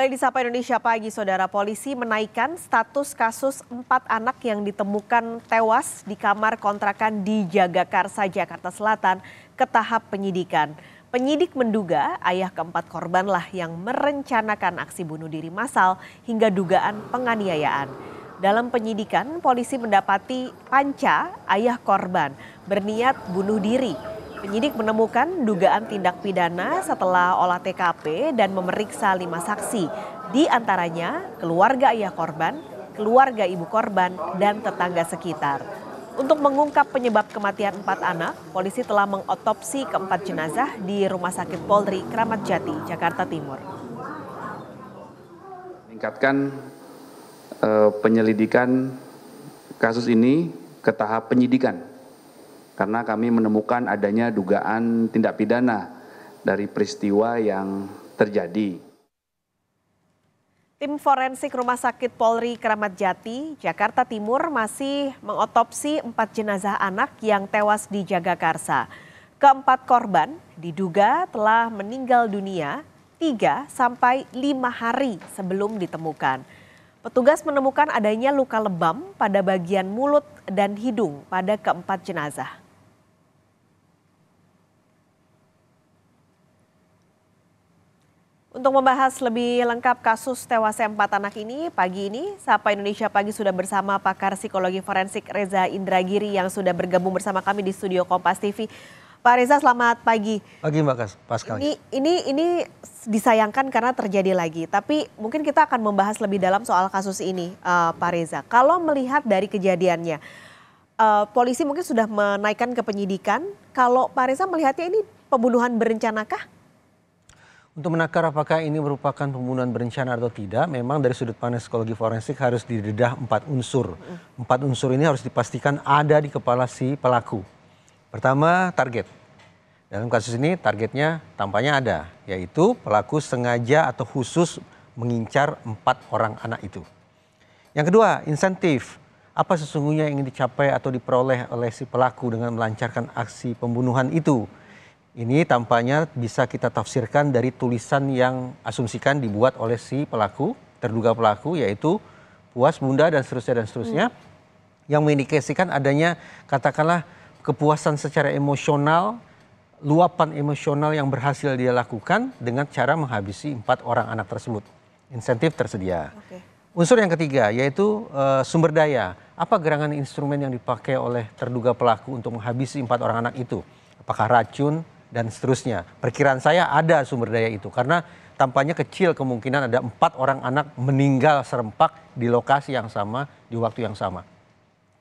Kembali di Sapa Indonesia Pagi, Saudara Polisi menaikkan status kasus empat anak yang ditemukan tewas di kamar kontrakan di Jagakarsa, Jakarta Selatan ke tahap penyidikan. Penyidik menduga ayah keempat korbanlah yang merencanakan aksi bunuh diri massal hingga dugaan penganiayaan. Dalam penyidikan, polisi mendapati Panca, ayah korban, berniat bunuh diri Penyidik menemukan dugaan tindak pidana setelah olah TKP dan memeriksa lima saksi, di antaranya keluarga ayah korban, keluarga ibu korban, dan tetangga sekitar. Untuk mengungkap penyebab kematian empat anak, polisi telah mengotopsi keempat jenazah di Rumah Sakit Polri Kramat Jati, Jakarta Timur. Meningkatkan eh, penyelidikan kasus ini ke tahap penyidikan karena kami menemukan adanya dugaan tindak pidana dari peristiwa yang terjadi. Tim forensik Rumah Sakit Polri Keramat Jati, Jakarta Timur masih mengotopsi empat jenazah anak yang tewas di Jagakarsa. Keempat korban diduga telah meninggal dunia tiga sampai lima hari sebelum ditemukan. Petugas menemukan adanya luka lebam pada bagian mulut dan hidung pada keempat jenazah. Untuk membahas lebih lengkap kasus tewasnya empat anak ini, pagi ini Sapa Indonesia Pagi sudah bersama pakar psikologi forensik Reza Indragiri yang sudah bergabung bersama kami di studio Kompas TV. Pak Reza selamat pagi. Pagi Mbak Pascal. Ini, ini, ini disayangkan karena terjadi lagi, tapi mungkin kita akan membahas lebih dalam soal kasus ini uh, Pak Reza. Kalau melihat dari kejadiannya, uh, polisi mungkin sudah menaikkan ke penyidikan. Kalau Pak Reza melihatnya ini pembunuhan berencanakah? Untuk menakar apakah ini merupakan pembunuhan berencana atau tidak, memang dari sudut pandang psikologi forensik harus didedah empat unsur. Empat unsur ini harus dipastikan ada di kepala si pelaku. Pertama, target. Dalam kasus ini targetnya tampaknya ada, yaitu pelaku sengaja atau khusus mengincar empat orang anak itu. Yang kedua, insentif. Apa sesungguhnya yang ingin dicapai atau diperoleh oleh si pelaku dengan melancarkan aksi pembunuhan itu? Ini tampaknya bisa kita tafsirkan dari tulisan yang asumsikan dibuat oleh si pelaku, terduga pelaku yaitu puas bunda dan seterusnya dan seterusnya hmm. yang mengindikasikan adanya katakanlah kepuasan secara emosional, luapan emosional yang berhasil dia lakukan dengan cara menghabisi empat orang anak tersebut. Insentif tersedia. Okay. Unsur yang ketiga yaitu uh, sumber daya. Apa gerangan instrumen yang dipakai oleh terduga pelaku untuk menghabisi empat orang anak itu? Apakah racun, dan seterusnya. Perkiraan saya ada sumber daya itu karena tampaknya kecil kemungkinan ada empat orang anak meninggal serempak di lokasi yang sama di waktu yang sama.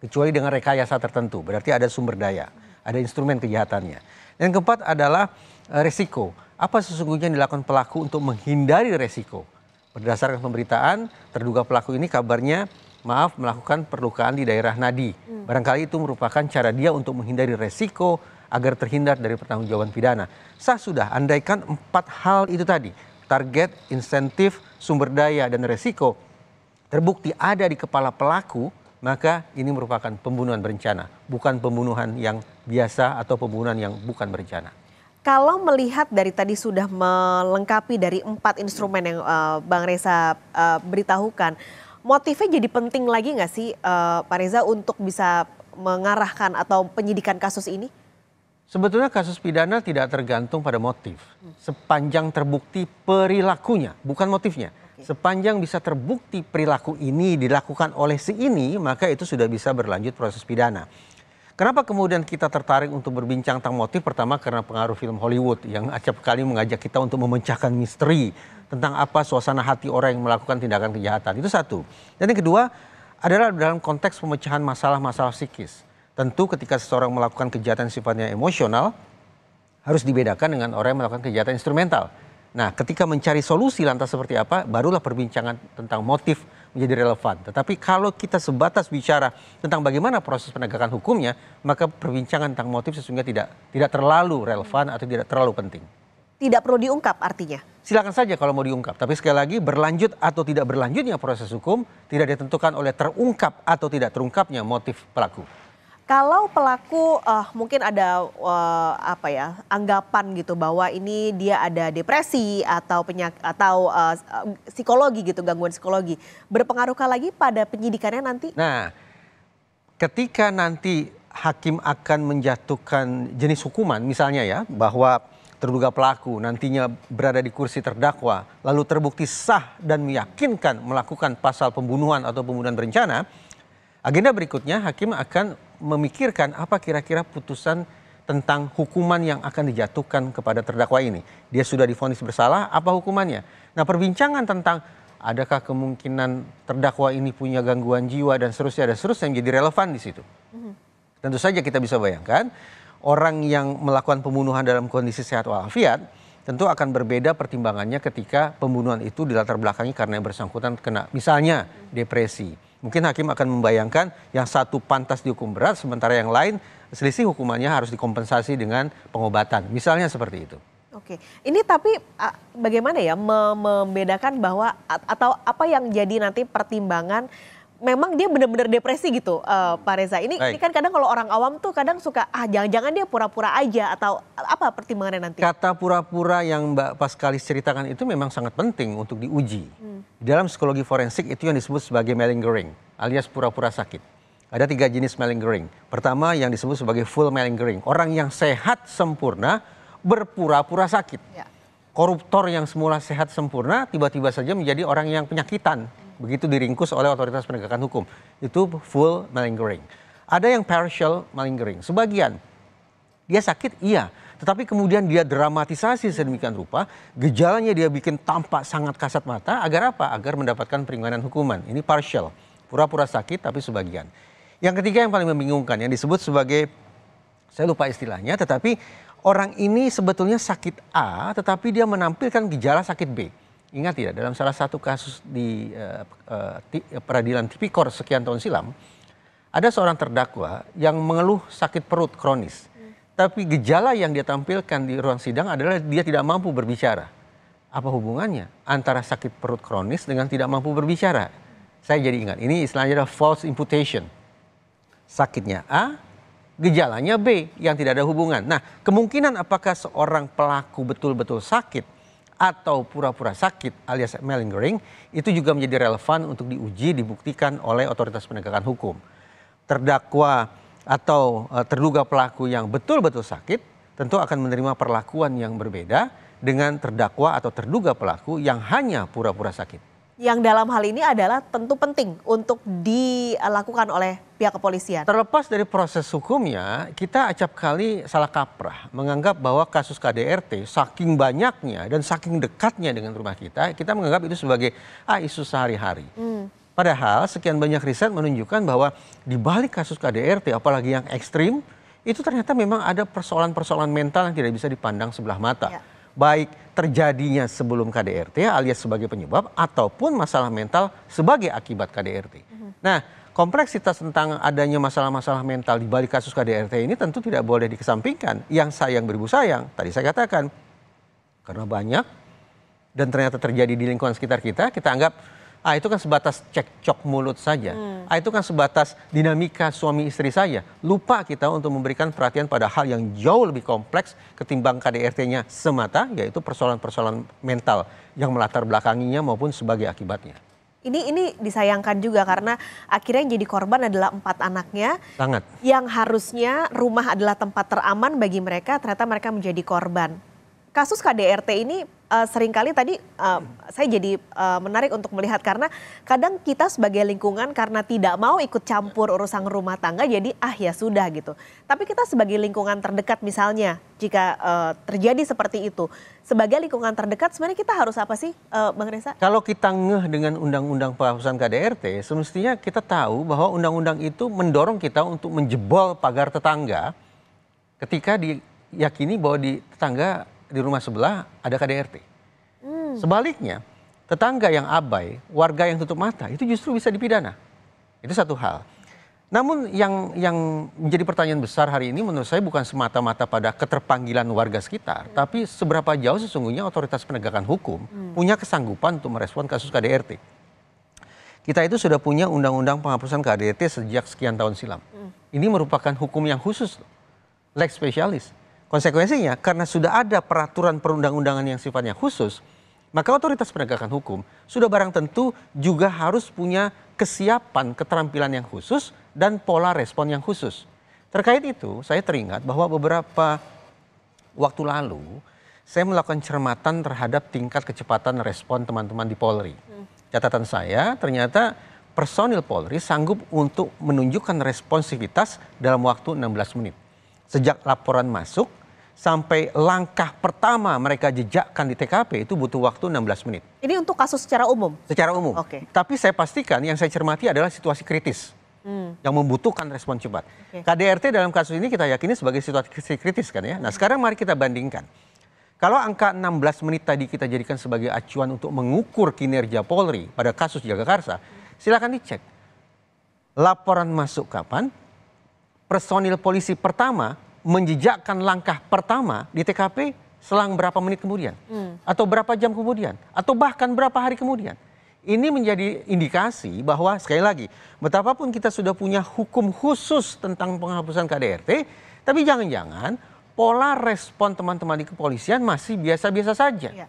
Kecuali dengan rekayasa tertentu, berarti ada sumber daya, ada instrumen kejahatannya. Yang keempat adalah eh, resiko. Apa sesungguhnya yang dilakukan pelaku untuk menghindari resiko? Berdasarkan pemberitaan, terduga pelaku ini kabarnya maaf melakukan perlukaan di daerah nadi. Hmm. Barangkali itu merupakan cara dia untuk menghindari resiko agar terhindar dari pertanggungjawaban pidana. Sah sudah, andaikan empat hal itu tadi, target, insentif, sumber daya, dan resiko, terbukti ada di kepala pelaku, maka ini merupakan pembunuhan berencana, bukan pembunuhan yang biasa atau pembunuhan yang bukan berencana. Kalau melihat dari tadi sudah melengkapi dari empat instrumen yang uh, Bang Reza uh, beritahukan, motifnya jadi penting lagi nggak sih uh, Pak Reza untuk bisa mengarahkan atau penyidikan kasus ini? Sebetulnya kasus pidana tidak tergantung pada motif. Sepanjang terbukti perilakunya, bukan motifnya. Sepanjang bisa terbukti perilaku ini dilakukan oleh si ini, maka itu sudah bisa berlanjut proses pidana. Kenapa kemudian kita tertarik untuk berbincang tentang motif? Pertama karena pengaruh film Hollywood yang acap kali mengajak kita untuk memecahkan misteri tentang apa suasana hati orang yang melakukan tindakan kejahatan. Itu satu. Dan yang kedua adalah dalam konteks pemecahan masalah-masalah psikis Tentu ketika seseorang melakukan kejahatan sifatnya emosional harus dibedakan dengan orang yang melakukan kejahatan instrumental. Nah, ketika mencari solusi lantas seperti apa, barulah perbincangan tentang motif menjadi relevan. Tetapi kalau kita sebatas bicara tentang bagaimana proses penegakan hukumnya, maka perbincangan tentang motif sesungguhnya tidak tidak terlalu relevan atau tidak terlalu penting. Tidak perlu diungkap artinya. Silakan saja kalau mau diungkap, tapi sekali lagi berlanjut atau tidak berlanjutnya proses hukum tidak ditentukan oleh terungkap atau tidak terungkapnya motif pelaku. Kalau pelaku uh, mungkin ada uh, apa ya anggapan gitu bahwa ini dia ada depresi atau penyak atau uh, psikologi gitu gangguan psikologi berpengaruhkah lagi pada penyidikannya nanti? Nah, ketika nanti hakim akan menjatuhkan jenis hukuman misalnya ya bahwa terduga pelaku nantinya berada di kursi terdakwa lalu terbukti sah dan meyakinkan melakukan pasal pembunuhan atau pembunuhan berencana, agenda berikutnya hakim akan memikirkan apa kira-kira putusan tentang hukuman yang akan dijatuhkan kepada terdakwa ini. Dia sudah difonis bersalah, apa hukumannya? Nah, perbincangan tentang adakah kemungkinan terdakwa ini punya gangguan jiwa dan seterusnya dan seterusnya yang jadi relevan di situ. Mm-hmm. Tentu saja kita bisa bayangkan orang yang melakukan pembunuhan dalam kondisi sehat walafiat tentu akan berbeda pertimbangannya ketika pembunuhan itu dilatar belakangi karena yang bersangkutan kena misalnya depresi mungkin hakim akan membayangkan yang satu pantas dihukum berat sementara yang lain selisih hukumannya harus dikompensasi dengan pengobatan. Misalnya seperti itu. Oke, ini tapi bagaimana ya membedakan bahwa atau apa yang jadi nanti pertimbangan memang dia benar-benar depresi gitu, uh, Pak Reza. Ini, ini kan kadang kalau orang awam tuh kadang suka ah jangan-jangan dia pura-pura aja atau apa pertimbangannya nanti? Kata pura-pura yang Mbak Paskalis ceritakan itu memang sangat penting untuk diuji. Hmm. Dalam psikologi forensik itu yang disebut sebagai malingering alias pura-pura sakit. Ada tiga jenis malingering. Pertama yang disebut sebagai full malingering. Orang yang sehat sempurna berpura-pura sakit. Ya. Koruptor yang semula sehat sempurna tiba-tiba saja menjadi orang yang penyakitan begitu diringkus oleh otoritas penegakan hukum. Itu full malingering. Ada yang partial malingering. Sebagian dia sakit, iya. Tetapi kemudian dia dramatisasi sedemikian rupa, gejalanya dia bikin tampak sangat kasat mata, agar apa? Agar mendapatkan peringkatan hukuman. Ini partial, pura-pura sakit tapi sebagian. Yang ketiga yang paling membingungkan, yang disebut sebagai, saya lupa istilahnya, tetapi orang ini sebetulnya sakit A, tetapi dia menampilkan gejala sakit B. Ingat tidak dalam salah satu kasus di uh, uh, peradilan tipikor sekian tahun silam ada seorang terdakwa yang mengeluh sakit perut kronis. Hmm. Tapi gejala yang dia tampilkan di ruang sidang adalah dia tidak mampu berbicara. Apa hubungannya antara sakit perut kronis dengan tidak mampu berbicara? Saya jadi ingat, ini istilahnya adalah false imputation. Sakitnya A, gejalanya B yang tidak ada hubungan. Nah, kemungkinan apakah seorang pelaku betul-betul sakit atau pura-pura sakit alias malingering itu juga menjadi relevan untuk diuji dibuktikan oleh otoritas penegakan hukum. Terdakwa atau eh, terduga pelaku yang betul-betul sakit tentu akan menerima perlakuan yang berbeda dengan terdakwa atau terduga pelaku yang hanya pura-pura sakit yang dalam hal ini adalah tentu penting untuk dilakukan oleh pihak kepolisian. Terlepas dari proses hukumnya, kita acap kali salah kaprah menganggap bahwa kasus KDRT saking banyaknya dan saking dekatnya dengan rumah kita, kita menganggap itu sebagai ah isu sehari-hari. Hmm. Padahal sekian banyak riset menunjukkan bahwa di balik kasus KDRT apalagi yang ekstrim itu ternyata memang ada persoalan-persoalan mental yang tidak bisa dipandang sebelah mata. Ya baik terjadinya sebelum KDRT alias sebagai penyebab ataupun masalah mental sebagai akibat KDRT. Nah, kompleksitas tentang adanya masalah-masalah mental di balik kasus KDRT ini tentu tidak boleh dikesampingkan. Yang sayang beribu sayang, tadi saya katakan karena banyak dan ternyata terjadi di lingkungan sekitar kita, kita anggap ah itu kan sebatas cekcok mulut saja, hmm. ah itu kan sebatas dinamika suami istri saja. Lupa kita untuk memberikan perhatian pada hal yang jauh lebih kompleks ketimbang KDRT-nya semata, yaitu persoalan-persoalan mental yang melatar belakanginya maupun sebagai akibatnya. Ini ini disayangkan juga karena akhirnya yang jadi korban adalah empat anaknya. Sangat. Yang harusnya rumah adalah tempat teraman bagi mereka, ternyata mereka menjadi korban kasus KDRT ini uh, seringkali tadi uh, saya jadi uh, menarik untuk melihat karena kadang kita sebagai lingkungan karena tidak mau ikut campur urusan rumah tangga jadi ah ya sudah gitu. Tapi kita sebagai lingkungan terdekat misalnya jika uh, terjadi seperti itu sebagai lingkungan terdekat sebenarnya kita harus apa sih uh, Bang Reza? Kalau kita ngeh dengan undang-undang penghapusan KDRT semestinya kita tahu bahwa undang-undang itu mendorong kita untuk menjebol pagar tetangga ketika diyakini bahwa di tetangga di rumah sebelah ada KDRT. Hmm. Sebaliknya, tetangga yang abai, warga yang tutup mata itu justru bisa dipidana. Itu satu hal. Namun yang yang menjadi pertanyaan besar hari ini menurut saya bukan semata-mata pada keterpanggilan warga sekitar, hmm. tapi seberapa jauh sesungguhnya otoritas penegakan hukum hmm. punya kesanggupan untuk merespon kasus KDRT. Kita itu sudah punya undang-undang penghapusan KDRT sejak sekian tahun silam. Hmm. Ini merupakan hukum yang khusus, lex specialis. Konsekuensinya karena sudah ada peraturan perundang-undangan yang sifatnya khusus, maka otoritas penegakan hukum sudah barang tentu juga harus punya kesiapan, keterampilan yang khusus dan pola respon yang khusus. Terkait itu, saya teringat bahwa beberapa waktu lalu saya melakukan cermatan terhadap tingkat kecepatan respon teman-teman di Polri. Catatan saya ternyata personil Polri sanggup untuk menunjukkan responsivitas dalam waktu 16 menit. Sejak laporan masuk sampai langkah pertama mereka jejakkan di TKP itu butuh waktu 16 menit. Ini untuk kasus secara umum? Secara umum. Oke. Okay. Tapi saya pastikan yang saya cermati adalah situasi kritis hmm. yang membutuhkan respon cepat. Okay. KDRT dalam kasus ini kita yakini sebagai situasi kritis kan ya. Nah sekarang mari kita bandingkan. Kalau angka 16 menit tadi kita jadikan sebagai acuan untuk mengukur kinerja Polri pada kasus Jagakarsa, silakan dicek. Laporan masuk kapan? Personil polisi pertama menjejakkan langkah pertama di TKP selang berapa menit kemudian hmm. atau berapa jam kemudian atau bahkan berapa hari kemudian. Ini menjadi indikasi bahwa sekali lagi betapapun kita sudah punya hukum khusus tentang penghapusan KDRT, tapi jangan-jangan pola respon teman-teman di kepolisian masih biasa-biasa saja. Ya.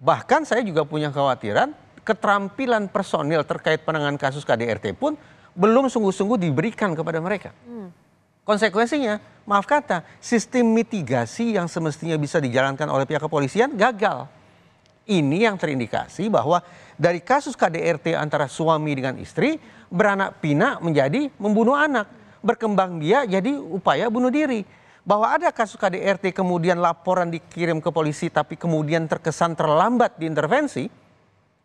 Bahkan saya juga punya khawatiran keterampilan personil terkait penanganan kasus KDRT pun belum sungguh-sungguh diberikan kepada mereka. Hmm. Konsekuensinya, maaf kata, sistem mitigasi yang semestinya bisa dijalankan oleh pihak kepolisian gagal. Ini yang terindikasi bahwa dari kasus KDRT antara suami dengan istri, beranak pinak menjadi membunuh anak. Berkembang dia jadi upaya bunuh diri. Bahwa ada kasus KDRT kemudian laporan dikirim ke polisi tapi kemudian terkesan terlambat diintervensi,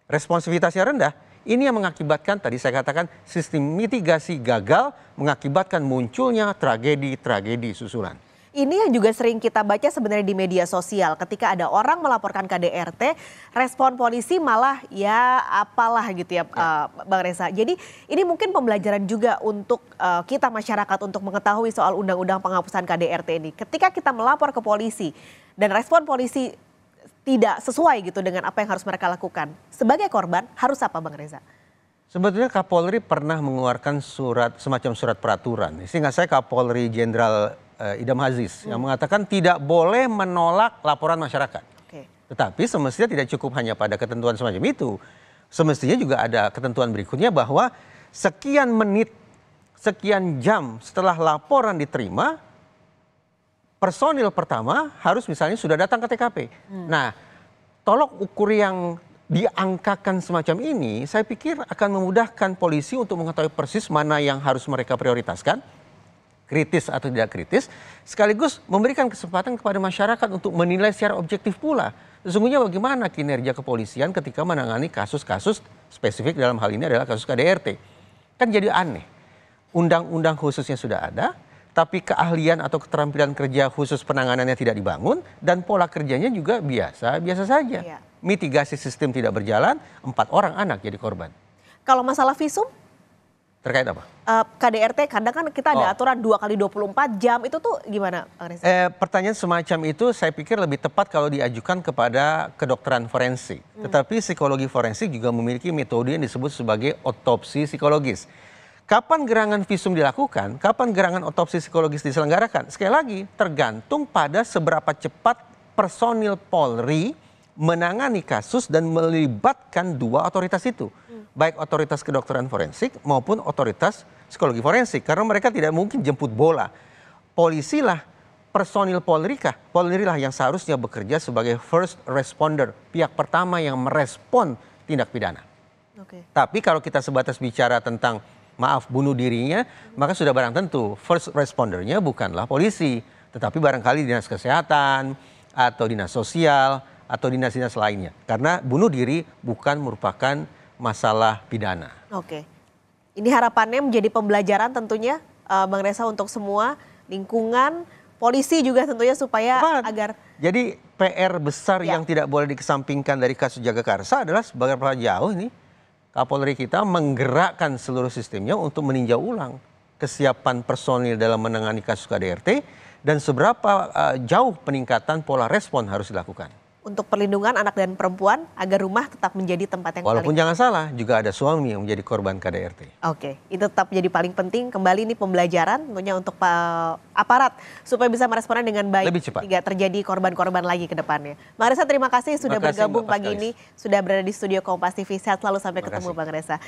responsivitasnya rendah, ini yang mengakibatkan tadi saya katakan sistem mitigasi gagal mengakibatkan munculnya tragedi-tragedi susulan. Ini yang juga sering kita baca sebenarnya di media sosial. Ketika ada orang melaporkan KDRT, respon polisi malah ya apalah gitu ya, ya. Uh, Bang Reza. Jadi ini mungkin pembelajaran juga untuk uh, kita masyarakat untuk mengetahui soal undang-undang penghapusan KDRT ini. Ketika kita melapor ke polisi dan respon polisi tidak sesuai gitu dengan apa yang harus mereka lakukan. Sebagai korban harus apa Bang Reza? Sebetulnya Kapolri pernah mengeluarkan surat semacam surat peraturan. Sehingga saya Kapolri Jenderal uh, Idam Aziz hmm. yang mengatakan tidak boleh menolak laporan masyarakat. Okay. Tetapi semestinya tidak cukup hanya pada ketentuan semacam itu. Semestinya juga ada ketentuan berikutnya bahwa sekian menit, sekian jam setelah laporan diterima, personil pertama harus misalnya sudah datang ke TKP. Hmm. Nah, tolok ukur yang diangkakan semacam ini, saya pikir akan memudahkan polisi untuk mengetahui persis mana yang harus mereka prioritaskan, kritis atau tidak kritis, sekaligus memberikan kesempatan kepada masyarakat untuk menilai secara objektif pula. Sesungguhnya bagaimana kinerja kepolisian ketika menangani kasus-kasus spesifik dalam hal ini adalah kasus KDRT. Kan jadi aneh. Undang-undang khususnya sudah ada, tapi keahlian atau keterampilan kerja khusus penanganannya tidak dibangun dan pola kerjanya juga biasa biasa saja. iya. Mitigasi sistem tidak berjalan, empat orang anak jadi korban. Kalau masalah visum? Terkait apa? Eh, KDRT kadang kan kita ada oh. aturan dua kali 24 jam itu tuh gimana, Eh, pertanyaan semacam itu saya pikir lebih tepat kalau diajukan kepada kedokteran forensik. Hmm. Tetapi psikologi forensik juga memiliki metode yang disebut sebagai otopsi psikologis. Kapan gerangan visum dilakukan? Kapan gerangan otopsi psikologis diselenggarakan? Sekali lagi, tergantung pada seberapa cepat personil Polri menangani kasus dan melibatkan dua otoritas itu, hmm. baik otoritas kedokteran forensik maupun otoritas psikologi forensik, karena mereka tidak mungkin jemput bola. polisilah personil Polri kah? Polri lah yang seharusnya bekerja sebagai first responder, pihak pertama yang merespon tindak pidana. Okay. Tapi kalau kita sebatas bicara tentang maaf bunuh dirinya, maka sudah barang tentu first respondernya bukanlah polisi, tetapi barangkali dinas kesehatan atau dinas sosial atau dinas-dinas lainnya. Karena bunuh diri bukan merupakan masalah pidana. Oke. Ini harapannya menjadi pembelajaran tentunya eh, Bang Resa untuk semua lingkungan polisi juga tentunya supaya Tepat. agar jadi PR besar ya. yang tidak boleh dikesampingkan dari kasus Jagakarsa adalah sebagai pelajar jauh ini. Kapolri kita menggerakkan seluruh sistemnya untuk meninjau ulang kesiapan personil dalam menangani kasus KDRT dan seberapa uh, jauh peningkatan pola respon harus dilakukan untuk perlindungan anak dan perempuan agar rumah tetap menjadi tempat yang Walaupun paling... jangan salah, juga ada suami yang menjadi korban KDRT. Oke, itu tetap jadi paling penting. Kembali ini pembelajaran tentunya untuk eh, aparat supaya bisa meresponnya dengan baik. Lebih cepat. Tidak terjadi korban-korban lagi ke depannya. Reza terima kasih sudah kasih, bergabung Mbak pagi ini, sudah berada di studio Kompas TV. Sehat selalu sampai terima ketemu Bang Reza.